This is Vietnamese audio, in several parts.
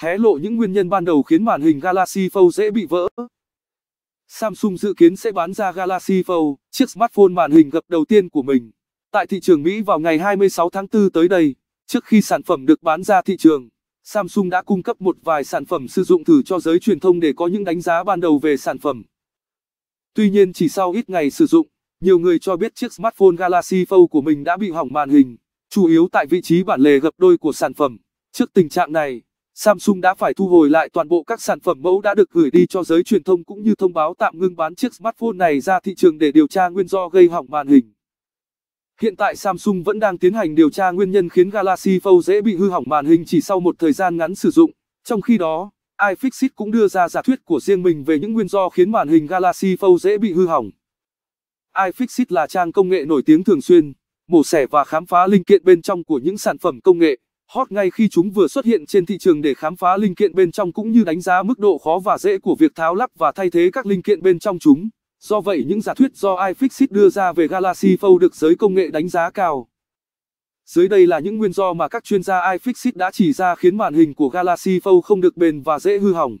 hé lộ những nguyên nhân ban đầu khiến màn hình Galaxy Fold dễ bị vỡ. Samsung dự kiến sẽ bán ra Galaxy Fold, chiếc smartphone màn hình gập đầu tiên của mình, tại thị trường Mỹ vào ngày 26 tháng 4 tới đây. Trước khi sản phẩm được bán ra thị trường, Samsung đã cung cấp một vài sản phẩm sử dụng thử cho giới truyền thông để có những đánh giá ban đầu về sản phẩm. Tuy nhiên chỉ sau ít ngày sử dụng, nhiều người cho biết chiếc smartphone Galaxy Fold của mình đã bị hỏng màn hình, chủ yếu tại vị trí bản lề gập đôi của sản phẩm. Trước tình trạng này, Samsung đã phải thu hồi lại toàn bộ các sản phẩm mẫu đã được gửi đi cho giới truyền thông cũng như thông báo tạm ngưng bán chiếc smartphone này ra thị trường để điều tra nguyên do gây hỏng màn hình. Hiện tại Samsung vẫn đang tiến hành điều tra nguyên nhân khiến Galaxy Fold dễ bị hư hỏng màn hình chỉ sau một thời gian ngắn sử dụng. Trong khi đó, iFixit cũng đưa ra giả thuyết của riêng mình về những nguyên do khiến màn hình Galaxy Fold dễ bị hư hỏng. iFixit là trang công nghệ nổi tiếng thường xuyên, mổ xẻ và khám phá linh kiện bên trong của những sản phẩm công nghệ hot ngay khi chúng vừa xuất hiện trên thị trường để khám phá linh kiện bên trong cũng như đánh giá mức độ khó và dễ của việc tháo lắp và thay thế các linh kiện bên trong chúng. Do vậy những giả thuyết do iFixit đưa ra về Galaxy Fold được giới công nghệ đánh giá cao. Dưới đây là những nguyên do mà các chuyên gia iFixit đã chỉ ra khiến màn hình của Galaxy Fold không được bền và dễ hư hỏng.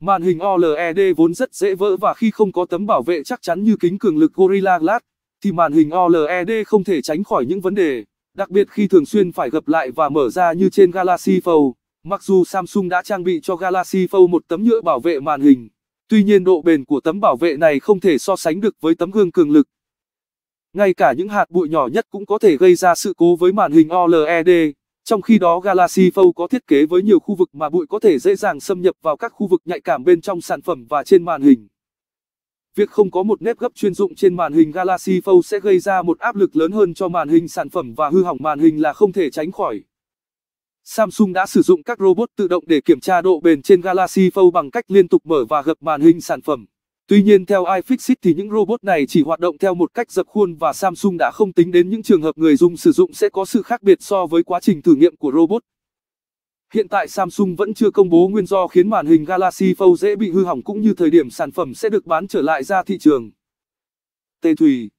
Màn hình OLED vốn rất dễ vỡ và khi không có tấm bảo vệ chắc chắn như kính cường lực Gorilla Glass, thì màn hình OLED không thể tránh khỏi những vấn đề. Đặc biệt khi thường xuyên phải gập lại và mở ra như trên Galaxy Fold, mặc dù Samsung đã trang bị cho Galaxy Fold một tấm nhựa bảo vệ màn hình, tuy nhiên độ bền của tấm bảo vệ này không thể so sánh được với tấm gương cường lực. Ngay cả những hạt bụi nhỏ nhất cũng có thể gây ra sự cố với màn hình OLED, trong khi đó Galaxy Fold có thiết kế với nhiều khu vực mà bụi có thể dễ dàng xâm nhập vào các khu vực nhạy cảm bên trong sản phẩm và trên màn hình. Việc không có một nếp gấp chuyên dụng trên màn hình Galaxy Fold sẽ gây ra một áp lực lớn hơn cho màn hình sản phẩm và hư hỏng màn hình là không thể tránh khỏi. Samsung đã sử dụng các robot tự động để kiểm tra độ bền trên Galaxy Fold bằng cách liên tục mở và gập màn hình sản phẩm. Tuy nhiên theo iFixit thì những robot này chỉ hoạt động theo một cách dập khuôn và Samsung đã không tính đến những trường hợp người dùng sử dụng sẽ có sự khác biệt so với quá trình thử nghiệm của robot. Hiện tại Samsung vẫn chưa công bố nguyên do khiến màn hình Galaxy Fold dễ bị hư hỏng cũng như thời điểm sản phẩm sẽ được bán trở lại ra thị trường. Tê Thủy.